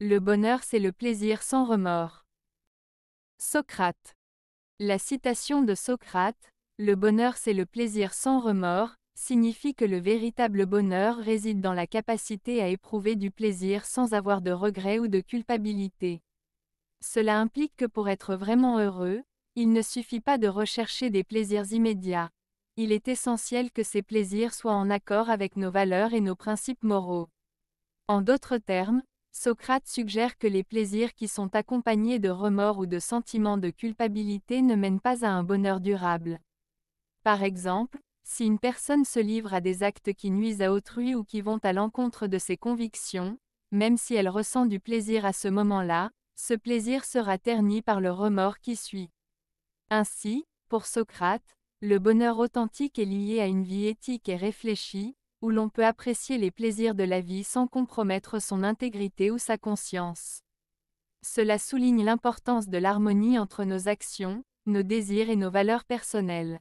Le bonheur c'est le plaisir sans remords. Socrate. La citation de Socrate, Le bonheur c'est le plaisir sans remords, signifie que le véritable bonheur réside dans la capacité à éprouver du plaisir sans avoir de regret ou de culpabilité. Cela implique que pour être vraiment heureux, il ne suffit pas de rechercher des plaisirs immédiats. Il est essentiel que ces plaisirs soient en accord avec nos valeurs et nos principes moraux. En d'autres termes, Socrate suggère que les plaisirs qui sont accompagnés de remords ou de sentiments de culpabilité ne mènent pas à un bonheur durable. Par exemple, si une personne se livre à des actes qui nuisent à autrui ou qui vont à l'encontre de ses convictions, même si elle ressent du plaisir à ce moment-là, ce plaisir sera terni par le remords qui suit. Ainsi, pour Socrate, le bonheur authentique est lié à une vie éthique et réfléchie, où l'on peut apprécier les plaisirs de la vie sans compromettre son intégrité ou sa conscience. Cela souligne l'importance de l'harmonie entre nos actions, nos désirs et nos valeurs personnelles.